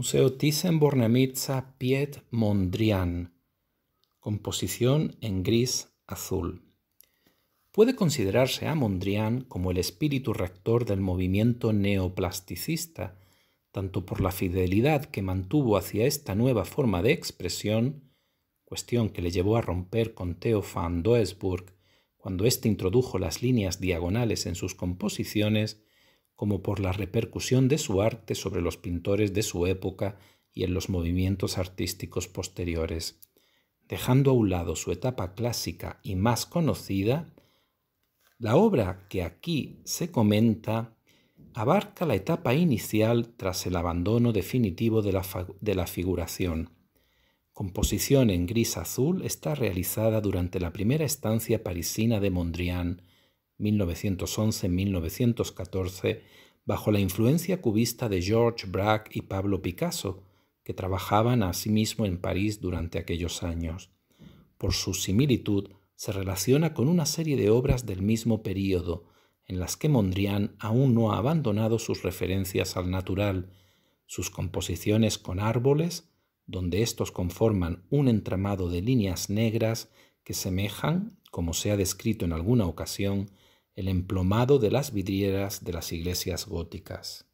Museo Thyssen-Bornemisza Piet Mondrian. Composición en gris azul. Puede considerarse a Mondrian como el espíritu rector del movimiento neoplasticista, tanto por la fidelidad que mantuvo hacia esta nueva forma de expresión, cuestión que le llevó a romper con Theo van Doesburg cuando éste introdujo las líneas diagonales en sus composiciones, como por la repercusión de su arte sobre los pintores de su época y en los movimientos artísticos posteriores, dejando a un lado su etapa clásica y más conocida, la obra que aquí se comenta abarca la etapa inicial tras el abandono definitivo de la, figuración. Composición en gris-azul está realizada durante la primera estancia parisina de Mondrian, 1911-1914, bajo la influencia cubista de George Braque y Pablo Picasso, que trabajaban asimismo sí en París durante aquellos años. Por su similitud, se relaciona con una serie de obras del mismo período, en las que Mondrian aún no ha abandonado sus referencias al natural, sus composiciones con árboles, donde estos conforman un entramado de líneas negras que semejan, como se ha descrito en alguna ocasión, el emplomado de las vidrieras de las iglesias góticas.